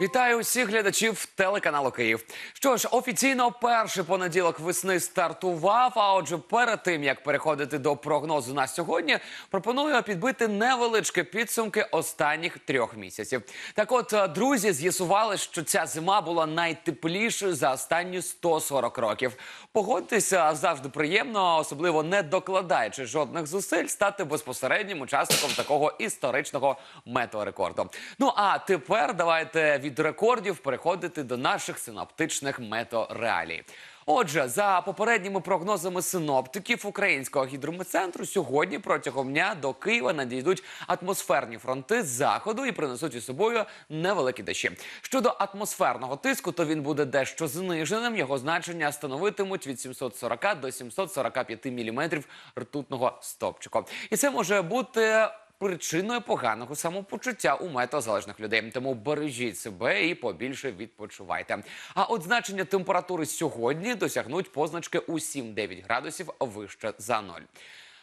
Вітаю всіх глядачів телеканалу Київ. Що ж, офіційно перший понеділок весни стартував. А отже, перед тим як переходити до прогнозу на сьогодні, пропоную підбити невеличкі підсумки останніх трьох місяців. Так, от е, друзі з'ясували, що ця зима була найтеплішою за останні 140 років. Погодьтеся завжди приємно, особливо не докладаючи жодних зусиль, стати безпосереднім учасником такого історичного метеорекорду. Ну а тепер давайте від від рекордів переходити до наших синоптичних метореалій. Отже, за попередніми прогнозами синоптиків українського гідрометцентру, сьогодні протягом дня до Києва надійдуть атмосферні фронти з заходу і принесуть із собою невеликі дощі. Щодо атмосферного тиску, то він буде дещо зниженим. Його значення становитимуть від 740 до 745 міліметрів ртутного стопчику. І це може бути причиною поганого самопочуття у метозалежних людей. Тому бережіть себе і побільше відпочивайте. А от значення температури сьогодні досягнуть позначки у 7-9 градусів вище за ноль.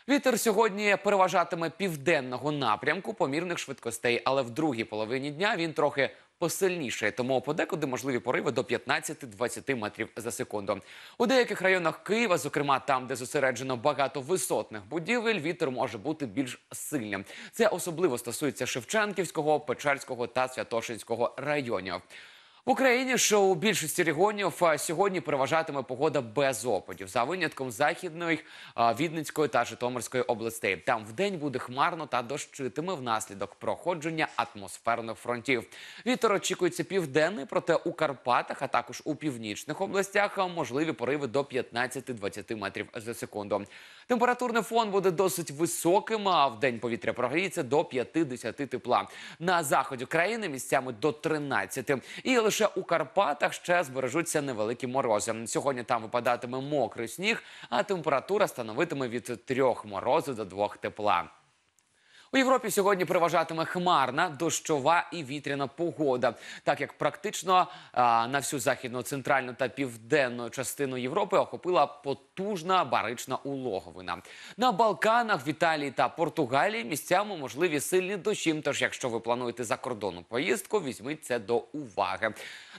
Вітер сьогодні переважатиме південного напрямку помірних швидкостей, але в другій половині дня він трохи посильніше, тому подекуди можливі пориви до 15-20 метрів за секунду. У деяких районах Києва, зокрема там, де зосереджено багато висотних будівель, вітер може бути більш сильним. Це особливо стосується Шевченківського, Печерського та Святошинського районів. В Україні що у більшості регіонів сьогодні переважатиме погода без опадів за винятком західної Відницької та Житомирської областей. Там вдень буде хмарно та дощитиме внаслідок проходження атмосферних фронтів. Вітер очікується південний, проте у Карпатах, а також у північних областях, можливі пориви до 15-20 метрів за секунду. Температурний фон буде досить високим. А в день повітря прогріється до 5-10 тепла. На заході країни місцями до 13. і лише лише у Карпатах ще збережуться невеликі морози. Сьогодні там випадатиме мокрий сніг, а температура становитиме від трьох морозу до двох тепла. У Європі сьогодні переважатиме хмарна, дощова і вітряна погода, так як практично а, на всю західну, центральну та південну частину Європи охопила потужна барична улоговина. На Балканах, в Італії та Португалії місцями можливі сильні дощі. Тож, якщо ви плануєте за кордону поїздку, візьміть це до уваги.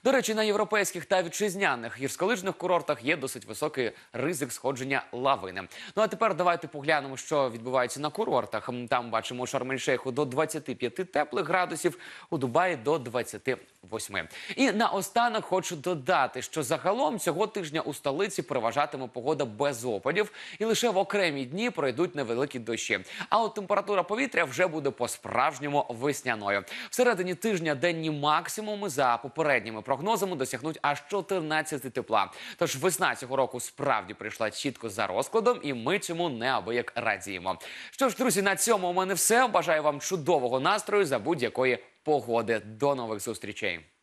До речі, на європейських та вітчизняних гірськолижних курортах є досить високий ризик сходження лавини. Ну а тепер давайте поглянемо, що відбувається на курортах. Там бачимо максимум у шарм ель до 25 теплих градусів, у Дубаї до 28. І наостанок хочу додати, що загалом цього тижня у столиці переважатиме погода без опадів, і лише в окремі дні пройдуть невеликі дощі. А от температура повітря вже буде по справжньому весняною. Всередині тижня денні максимуми за попередніми прогнозами досягнуть аж 14 тепла. Тож весна цього року справді прийшла чітко за розкладом, і ми цьому неабияк радіємо. Що ж, друзі, на цьому у мене все все бажаю вам чудового настрою за будь-якої погоди. До нових зустрічей.